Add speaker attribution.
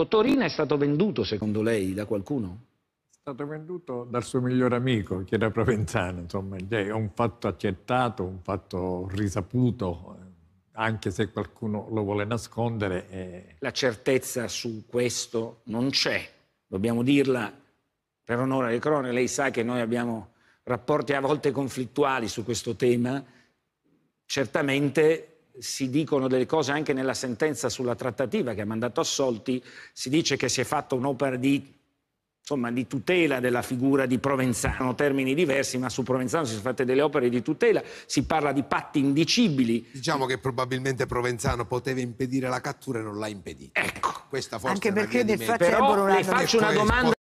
Speaker 1: Tottorina è stato venduto, secondo lei, da qualcuno?
Speaker 2: È stato
Speaker 3: venduto
Speaker 2: dal suo migliore amico, che era provenzano, insomma, è un fatto accettato, un fatto risaputo, anche se qualcuno lo vuole nascondere.
Speaker 4: È... La certezza su questo non c'è, dobbiamo dirla per onore alle crone, lei sa che noi abbiamo rapporti a volte conflittuali su questo tema, certamente si dicono delle cose anche nella sentenza sulla trattativa che ha mandato assolti, si dice che si è fatta un'opera di, di, tutela della figura di Provenzano, termini diversi, ma su Provenzano si sono fatte delle opere di tutela, si parla di patti indicibili. Diciamo che probabilmente Provenzano poteva impedire la cattura e non l'ha impedita. Ecco. Questa forse
Speaker 5: anche perché nel frattempo Però, le faccio una domanda